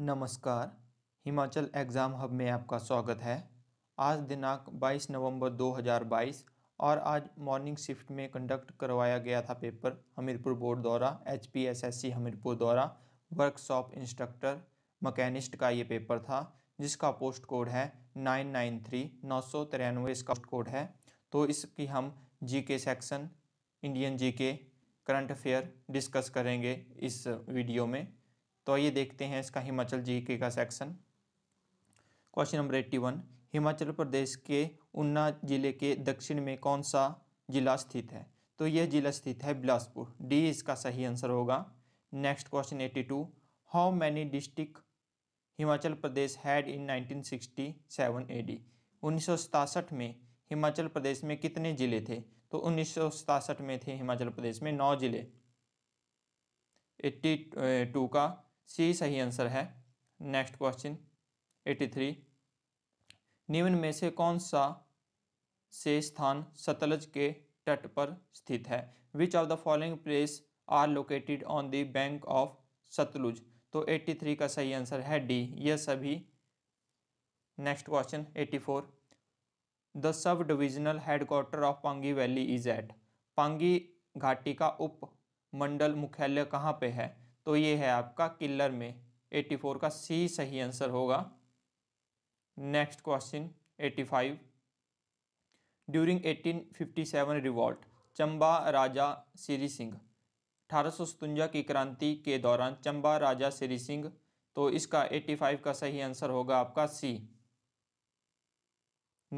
नमस्कार Himachal exam hub में आपका स्वागत है आज दिनांक 22 नवंबर 2022 और आज मॉर्निंग शिफ्ट में कंडक्ट करवाया गया था पेपर हमीरपुर बोर्ड द्वारा H P S S C Hamirpur द्वारा वर्कशॉप इंस्ट्रक्टर मकैनिस्ट का ये पेपर था जिसका पोस्ट कोड है नाइन नाइन थ्री नौ सौ तिरानवे इसका पोस्ट कोड है तो इसकी हम जी के सेक्शन इंडियन जी के करंट अफेयर डिस्कस करेंगे इस वीडियो में तो आइए देखते हैं इसका हिमाचल जीके का section question number eighty one Himachal Pradesh के ऊना जिले के दक्षिण में कौन सा जिला स्थित है तो यह जिला स्थित है बिलासपुर डी इसका सही आंसर होगा next question eighty two how many district Himachal Pradesh had in nineteen sixty A D उन्नीस में हिमाचल प्रदेश में कितने जिले थे तो उन्नीस में थे हिमाचल प्रदेश में नौ जिले एट्टी टू का सी सही आंसर है नेक्स्ट क्वेश्चन 83 निम्न में से कौन सा से स्थान सतलज के तट पर स्थित है which of the following place are located on the bank of Sutlej तो 83 का सही आंसर है डी यह सभी next question 84 the sub divisional headquarter of Pangi valley is at Pangi घाटी का उप मंडल मुख्यालय कहाँ पे है तो ये है आपका किल्लर में 84 का सी सही आंसर होगा next question 85 during eighteen revolt Chamba Raja Shri Singh अठारह की क्रांति के दौरान चंबा राजा श्री सिंह तो इसका 85 का सही आंसर होगा आपका सी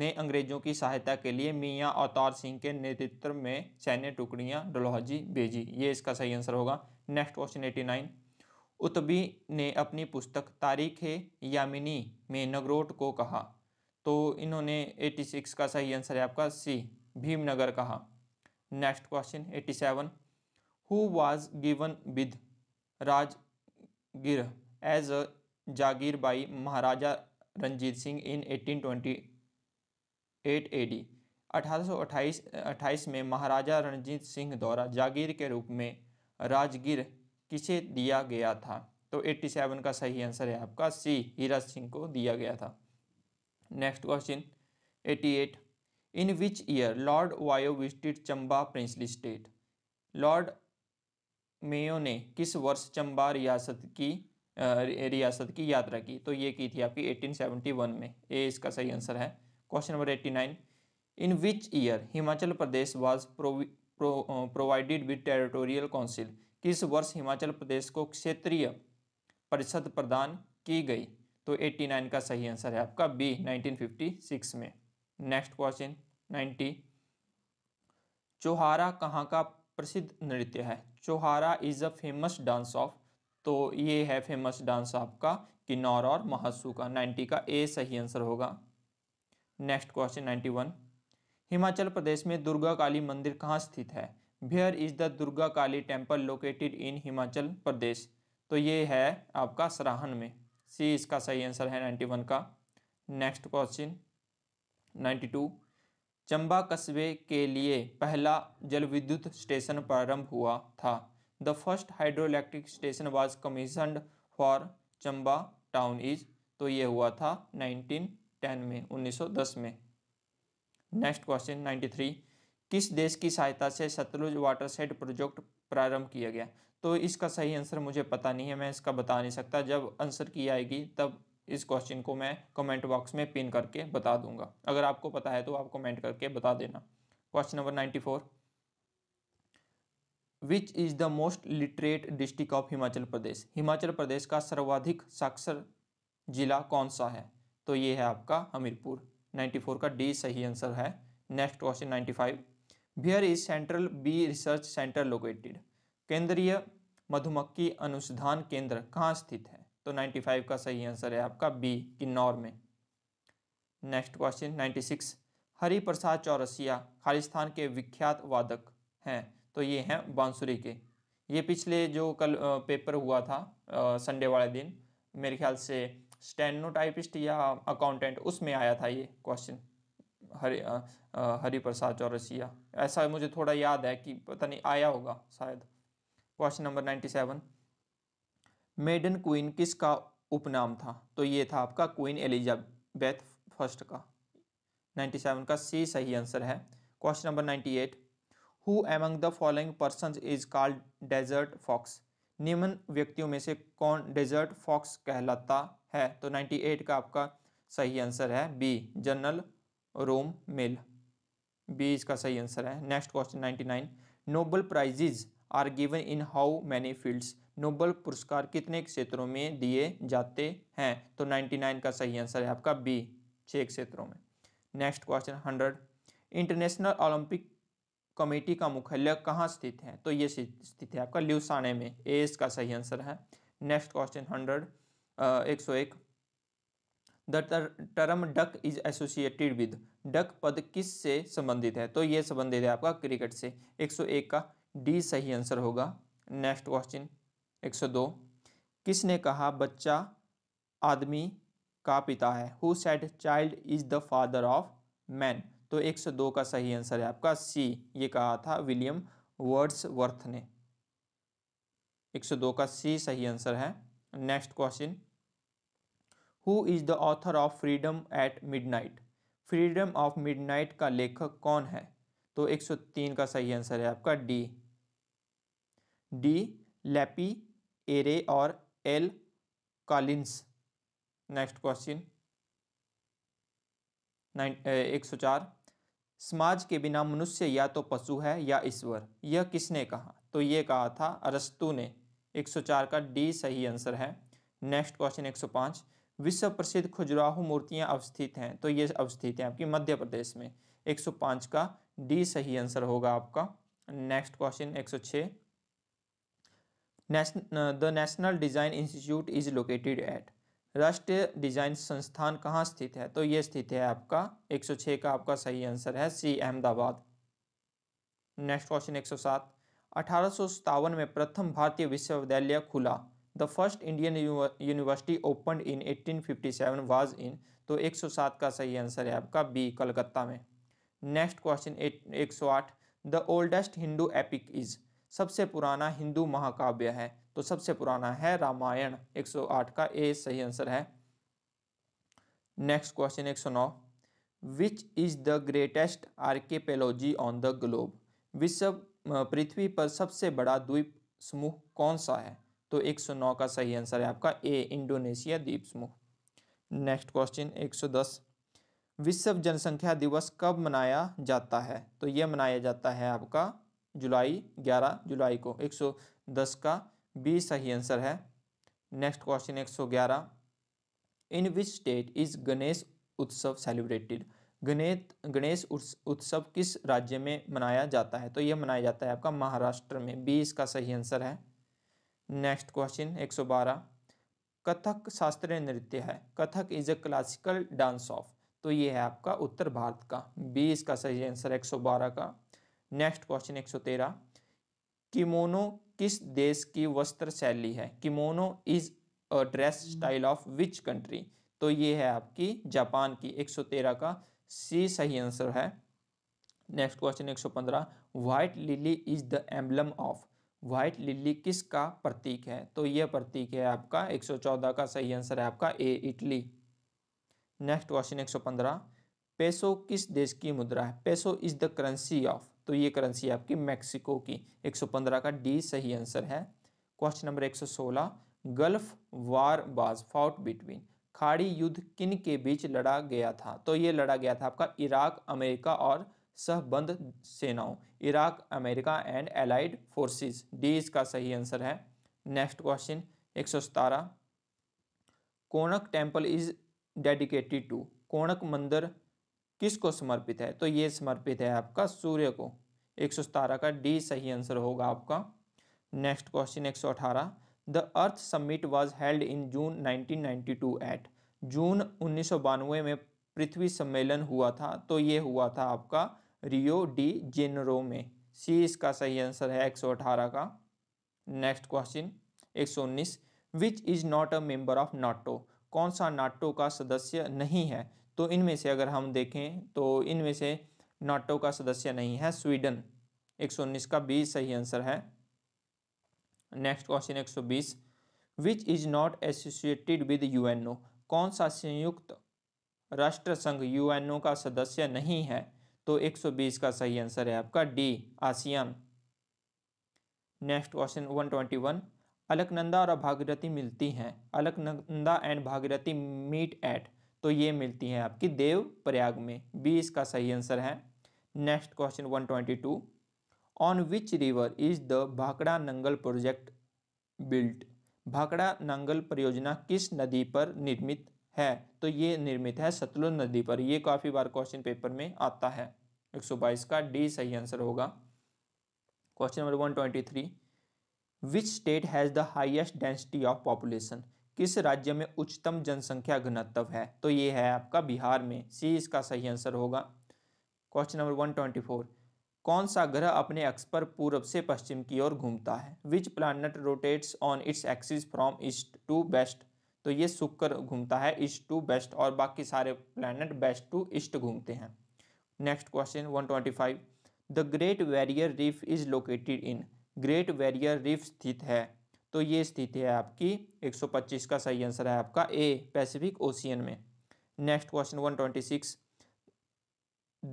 ने अंग्रेजों की सहायता के लिए मियां अवतार सिंह के नेतृत्व में सैन्य टुकड़ियां डलहौजी भेजी ये इसका सही आंसर होगा next question eighty nine Utbi ने अपनी पुस्तक तारीख यामिनी में नगरोट को कहा तो इन्होंने एटी सिक्स का सही आंसर है आपका सी भीमनगर कहा next question seven who was given with Rajgir as a jagir by Maharaja Ranjit Singh in eighteen twenty eight AD अट्ठाईस अट्ठाईस में महाराजा रणजीत सिंह द्वारा जागीर के रूप में राजगीर किसे दिया गया था तो 87 का सही आंसर है आपका सी हीरा सिंह को दिया गया था next question 88 in which year lord Mayo visited Chamba princely state lord Mayo ने किस वर्ष चंबा रियासत की रियासत की यात्रा की तो ये की थी आपकी 1871 में ए इसका सही आंसर है question number 89 in which year Himachal Pradesh was provided with territorial council किस वर्ष हिमाचल प्रदेश को क्षेत्रीय परिषद प्रदान की गई तो 89 का सही आंसर है आपका बी 1956 में नेक्स्ट क्वेश्चन 90 चौहारा कहाँ का प्रसिद्ध नृत्य है Chauhara is a famous dance of तो ये है फेमस डांस आपका किन्नौर और महासू का 90 का ए सही आंसर होगा नेक्स्ट क्वेश्चन 91 हिमाचल प्रदेश में दुर्गा काली मंदिर कहाँ स्थित है where is the Durga Kali temple located in Himachal Pradesh तो ये है आपका सराहन में सी इसका सही आंसर है नाइन्टी वन का next question ninety two Chamba कस्बे के लिए पहला जल विद्युत स्टेशन प्रारंभ हुआ था the first hydro electric station was commission for Chamba town is तो ये हुआ था नाइनटीन टेन में उन्नीस सौ दस में नेक्स्ट क्वेश्चन 93 किस देश की सहायता से सतलुज वाटर सेट प्रोजेक्ट प्रारंभ किया गया तो इसका सही आंसर मुझे पता नहीं है मैं इसका बता नहीं सकता जब आंसर की आएगी तब इस क्वेश्चन को मैं कमेंट बॉक्स में पिन करके बता दूंगा अगर आपको पता है तो आप कमेंट करके बता देना question number ninety four which is the most literate district of Himachal Pradesh Himachal Pradesh का सर्वाधिक साक्षर जिला कौन सा है तो ये है आपका हमीरपुर 94 का डी सही आंसर है next question 95 where is central bee research centre located केंद्रीय मधुमक्खी अनुसंधान केंद्र कहाँ स्थित है तो 95 का सही आंसर है आपका बी किन्नौर में नेक्स्ट क्वेश्चन 96 हरि प्रसाद चौरसिया खालिस्तान के विख्यात वादक हैं तो ये हैं बांसुरी के ये पिछले जो कल पेपर हुआ था संडे वाले दिन मेरे ख्याल से स्टेनोटाइपिस्ट या अकाउंटेंट उसमें आया था ये क्वेश्चन हरि प्रसाद चौरसिया ऐसा मुझे थोड़ा याद है कि पता नहीं आया होगा शायद question number ninety seven maiden queen किसका उपनाम था तो ये था आपका क्वीन एलिजाबेथ फर्स्ट का नाइन्टी सेवन का सी सही आंसर है question number ninety eight who among the following person is called desert fox निम्न व्यक्तियों में से कौन डेजर्ट फॉक्स कहलाता है तो 98 का आपका सही आंसर है B general Rommel B इसका सही आंसर है next question 99 Nobel prizes are given in how many fields Nobel पुरस्कार कितने क्षेत्रों में दिए जाते हैं तो 99 का सही आंसर है आपका बी छः क्षेत्रों में next question hundred international Olympic committee का मुख्यालय कहाँ स्थित है तो ये स्थित है आपका ल्यूसाने में ए इसका सही आंसर है नेक्स्ट क्वेश्चन हंड्रेड एक सौ एक the term duck is associated with duck पद किस से संबंधित है तो ये संबंधित है आपका क्रिकेट से 101 का डी सही आंसर होगा नेक्स्ट क्वेश्चन 102 किसने कहा बच्चा आदमी का पिता है who said child is the father of man तो 102 का सही आंसर है आपका सी ये कहा था विलियम वर्थ ने 102 का सी सही आंसर है next question who is the author of freedom at midnight freedom of midnight का लेखक कौन है तो 103 का सही आंसर है आपका डी डी लैपी एरे और L Collins next question nine एक सौ चार समाज के बिना मनुष्य या तो पशु है या ईश्वर यह किसने कहा तो ये कहा था अरस्तु ने 104 का डी सही आंसर है नेक्स्ट क्वेश्चन 105 विश्व प्रसिद्ध खुजुराहो मूर्तियाँ अवस्थित हैं तो ये अवस्थित हैं आपकी मध्य प्रदेश में 105 का डी सही आंसर होगा आपका next question 106 national the national design institute is located at राष्ट्रीय डिजाइन संस्थान कहाँ स्थित है तो ये स्थित है आपका 106 का आपका सही आंसर है सी अहमदाबाद नेक्स्ट क्वेश्चन 107 अठारह में प्रथम भारतीय विश्वविद्यालय खुला the first Indian university open in 1857 was in तो 107 का सही आंसर है आपका बी कलकत्ता में नेक्स्ट क्वेश्चन एक सौ आठ the oldest Hindu epic is सबसे पुराना हिंदू महाकाव्य है तो सबसे पुराना है रामायण 108 का ए सही आंसर है नेक्स्ट क्वेश्चन एक सौ नौ which is the greatest archipelago on the globe विश्व पृथ्वी पर सबसे बड़ा द्वीप समूह कौन सा है तो 109 का सही आंसर है आपका ए इंडोनेशिया द्वीप समूह नेक्स्ट क्वेश्चन 110 विश्व जनसंख्या दिवस कब मनाया जाता है तो यह मनाया जाता है आपका जुलाई 11 जुलाई को 110 का बी सही आंसर है next question 111 in which state is Ganesh Utsav celebrated Ganesh Ganesh उत्सव किस राज्य में मनाया जाता है तो यह मनाया जाता है आपका महाराष्ट्र में बी इसका सही आंसर है नेक्स्ट क्वेश्चन 112 कथक शास्त्रीय नृत्य है Kathak is a classical dance of तो ये है आपका उत्तर भारत का बी इसका सही आंसर 112 का नेक्स्ट क्वेश्चन 113 किमोनो किस देश की वस्त्र शैली है kimono is a dress style of which country तो ये है आपकी जापान की 113 का सी सही आंसर है next question 115 white lily is the emblem of white lily किसका प्रतीक है तो यह प्रतीक है आपका 114 का सही आंसर है आपका A Italy next question 115 peso किस देश की मुद्रा है peso is the currency of तो ये करेंसी है आपकी मैक्सिको की 115 का डी सही आंसर है क्वेश्चन नंबर 116 गल्फ वार बाज फाउट बिटवीन खाड़ी युद्ध किन के बीच लड़ा गया था तो ये लड़ा गया था आपका इराक अमेरिका और सहबंद सेनाओं Iraq America and allied forces D इसका सही आंसर है नेक्स्ट क्वेश्चन एक सौ सतारह Konark temple is dedicated to Konark मंदिर किसको समर्पित है तो ये समर्पित है आपका सूर्य को एक सौ सतारह का डी सही आंसर होगा आपका नेक्स्ट क्वेश्चन एक सौ अठारह the earth summit was held in June 1992 at जून उन्नीस में पृथ्वी सम्मेलन हुआ था तो ये हुआ था आपका रियो डी जेनरो में सी इसका सही आंसर है एक सौ अठारह का नेक्स्ट क्वेश्चन एक सौ उन्नीस which is not a member of NATO कौन सा नाटो का सदस्य नहीं है तो इनमें से अगर हम देखें तो इनमें से नाटो का सदस्य नहीं है स्वीडन 119 का बी सही आंसर है next question 120 which is not associated with ओ कौन सा संयुक्त राष्ट्र संघ ओ का सदस्य नहीं है तो 120 का सही आंसर है आपका D ASEAN next question 121 Alaknanda और भागीरथी मिलती हैं Alaknanda and Bhagirathi meet at तो ये मिलती हैं आपकी देव प्रयाग में बी इसका सही आंसर है next question 122 on which river is the Bhakra Nangal project built Bhakra Nangal परियोजना किस नदी पर निर्मित है तो ये निर्मित है सतलुज नदी पर ये काफ़ी बार क्वेश्चन पेपर में आता है 122 का डी सही आंसर होगा question number 123 which state has the highest density of population किस राज्य में उच्चतम जनसंख्या घनत्व है तो ये है आपका बिहार में सी इसका सही आंसर होगा क्वेश्चन नंबर 124 कौन सा ग्रह अपने अक्ष पर पूर्व से पश्चिम की ओर घूमता है which planet rotates on its axis from east to west तो ये शुक्र घूमता है ईस्ट टू वेस्ट और बाकी सारे प्लैनेट वेस्ट टू ईस्ट घूमते हैं next question 125 the great barrier reef is located in great barrier reef स्थित है तो ये स्थित है आपकी 125 का सही आंसर है आपका ए पैसिफिक ओशियन में next question 126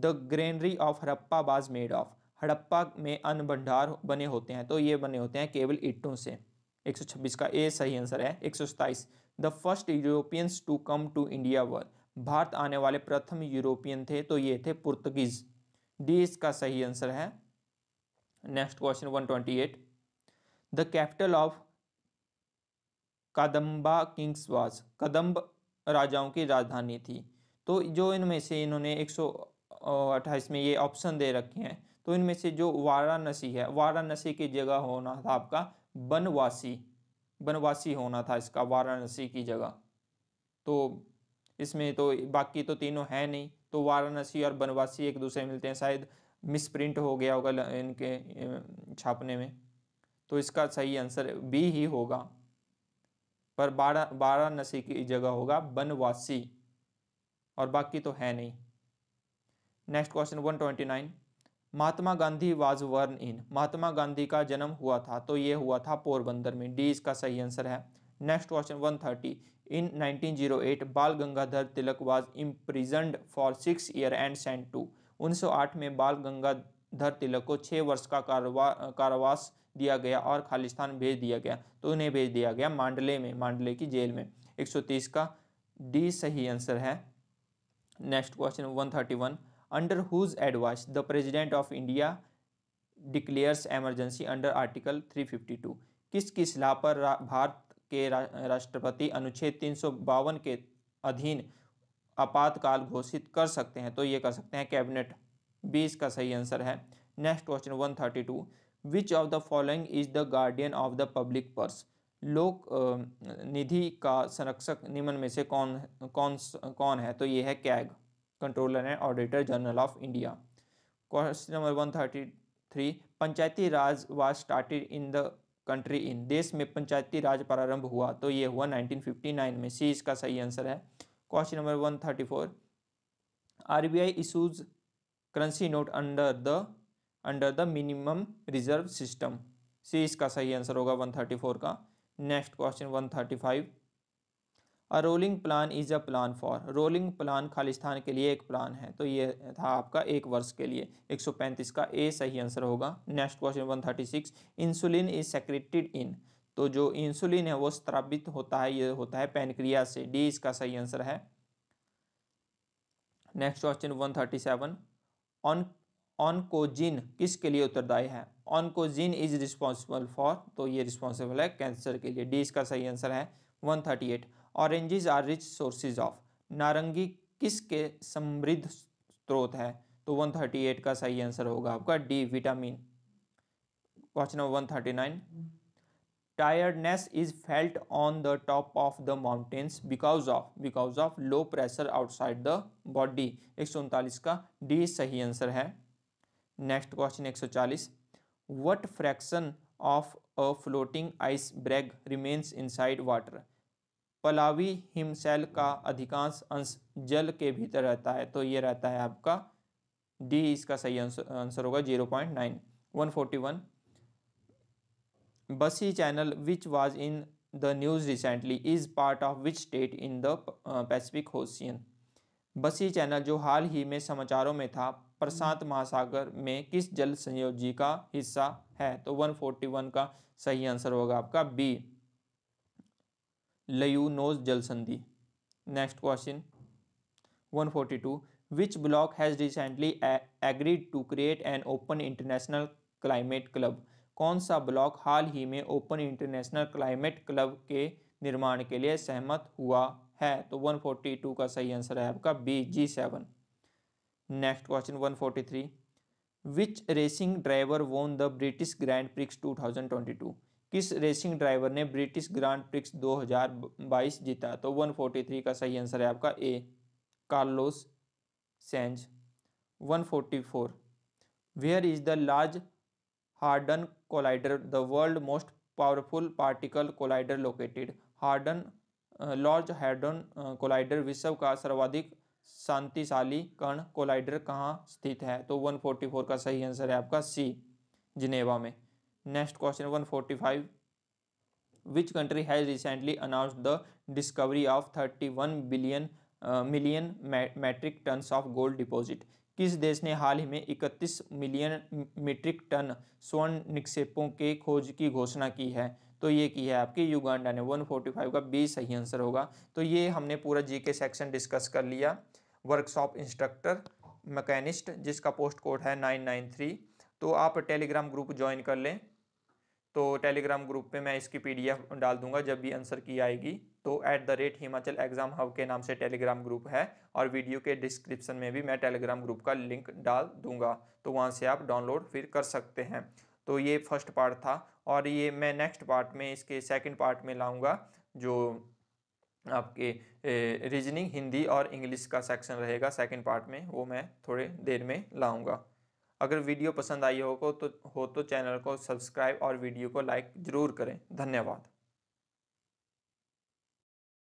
the granary of Harappa was made of Harappa में अन्न भंडार बने होते हैं तो ये बने होते हैं केवल ईटों से 126 का ए सही आंसर है एक the first Europeans to come to India were Bharat आने वाले प्रथम यूरोपियन थे तो ये थे पुर्तगीज डी इसका सही आंसर है next question 128 the capital of Kadamba kings was Kadamba राजाओं की राजधानी थी तो जो इनमें से इन्होंने एक अट्ठाईस में ये ऑप्शन दे रखे हैं तो इनमें से जो वाराणसी है वाराणसी की जगह होना था आपका बनवासी वनवासी होना था इसका वाराणसी की जगह तो इसमें तो बाकी तो तीनों है नहीं तो वाराणसी और बनवासी एक दूसरे मिलते हैं शायद मिस प्रिंट हो गया होगा इनके छापने में तो इसका सही आंसर बी ही होगा पर बारा वाराणसी की जगह होगा बनवासी और बाकी तो है नहीं next question one twenty nine Mahatma Gandhi was born in Mahatma Gandhi का जन्म हुआ था तो ये हुआ था पोरबंदर में डी इसका सही आंसर है next question one thirty in 1908 Bal Gangadhar Tilak was imprisoned for six year and sent to 1908 में बाल गंगाधर तिलक को छः वर्ष का कारवा कारावास दिया गया और खालिस्तान भेज दिया गया तो उन्हें भेज दिया गया मांडले में मांडले की जेल में 130 का डी सही आंसर है next question 131 under whose advice the president of india declares emergency under article 352 किसकी सलाह पर भारत के राष्ट्रपति अनुच्छेद तीन के अधीन आपातकाल घोषित कर सकते हैं तो ये कर सकते हैं कैबिनेट बी इसका सही आंसर है next question one thirty two which of the following is the guardian of the public purse लोक निधि का संरक्षक निम्न में से कौन कौन कौन है तो ये है CAG controller and auditor general of India question number one thirty three Panchayati Raj was started in the country in देश में पंचायती राज प्रारंभ हुआ तो ये हुआ 1959 में सी इसका सही आंसर है question number one thirty four R B I issues currency note under the under the minimum reserve system C इसका सही आंसर होगा वन थर्टी फोर का next question one thirty five a rolling plan is a plan for rolling plan Khalistan के लिए एक plan है तो ये था आपका एक वर्ष के लिए 135 का ए सही आंसर होगा next question 136 insulin is secreted in तो जो इंसुलिन है वो स्त्रावित होता है ये होता है पेनक्रिया से डी इसका सही आंसर है नेक्स्ट क्वेश्चन 137 ऑन ऑनकोजिन किसके लिए उत्तरदायी है ऑनकोजिन इज रिस्पॉन्सिबल फॉर तो ये रिस्पॉन्सिबल है कैंसर के लिए डी इसका सही आंसर है 138 oranges are rich sources of नारंगी किसके समृद्ध स्रोत है तो 138 का सही आंसर होगा आपका D vitamin question number 139 tiredness is felt on the top of the mountains because of because of low pressure outside the body एक का डी सही आंसर है next question 140 what fraction of a floating iceberg remains inside water पलावी हिमसेल का अधिकांश अंश जल के भीतर रहता है तो ये रहता है आपका डी इसका सही आंसर होगा zero point nine one forty one Bashi channel which was in the news recently is part of which state in the Pacific Ocean Bashi channel जो हाल ही में समाचारों में था प्रशांत महासागर में किस जल संयोजी का हिस्सा है तो 141 का सही आंसर होगा आपका बी लयूनोज जल संधि next question 142 which bloc has recently agreed to create an open international climate club कौन सा ब्लॉक हाल ही में ओपन इंटरनेशनल क्लाइमेट क्लब के निर्माण के लिए सहमत हुआ है तो 142 का सही आंसर है आपका B ji seven next question 143 which racing driver won the British grand prix 2022 किस रेसिंग ड्राइवर ने ब्रिटिश ग्रांड प्रिक्स 2022 जीता तो 143 का सही आंसर है आपका ए Carlos Sainz 144 where is the large harden collider the world most powerful particle collider located harden large harden collider विश्व का सर्वाधिक शांतिशाली कण कोलाइडर कहाँ स्थित है तो 144 का सही आंसर है आपका सी जिनेवा में next question one forty five which country has recently announce the discovery of thirty one billion million metric tons of gold deposit किस देश ने हाल ही में 31 मिलियन मीट्रिक टन स्वर्ण निक्षेपों के खोज की घोषणा की है तो ये की है आपकी युगांडा ने 145 का बी सही आंसर होगा तो ये हमने पूरा जी के सेक्शन डिस्कस कर लिया वर्कशॉप इंस्ट्रक्टर मैकेनिस्ट जिसका पोस्ट कोड है नाइन नाइन थ्री तो आप टेलीग्राम ग्रुप ज्वाइन कर लें तो टेलीग्राम ग्रुप पे मैं इसकी पीडीएफ डाल दूंगा जब भी आंसर की आएगी तो at the rate Himachal exam hub के नाम से टेलीग्राम ग्रुप है और वीडियो के डिस्क्रिप्शन में भी मैं टेलीग्राम ग्रुप का लिंक डाल दूंगा तो वहाँ से आप डाउनलोड फिर कर सकते हैं तो ये फर्स्ट पार्ट था और ये मैं नेक्स्ट पार्ट में इसके सेकेंड पार्ट में लाऊँगा जो आपके रीजनिंग हिंदी और इंग्लिश का सेक्शन रहेगा सेकेंड पार्ट में वो मैं थोड़े देर में लाऊँगा अगर वीडियो पसंद आई हो तो हो तो चैनल को सब्सक्राइब और वीडियो को लाइक ज़रूर करें धन्यवाद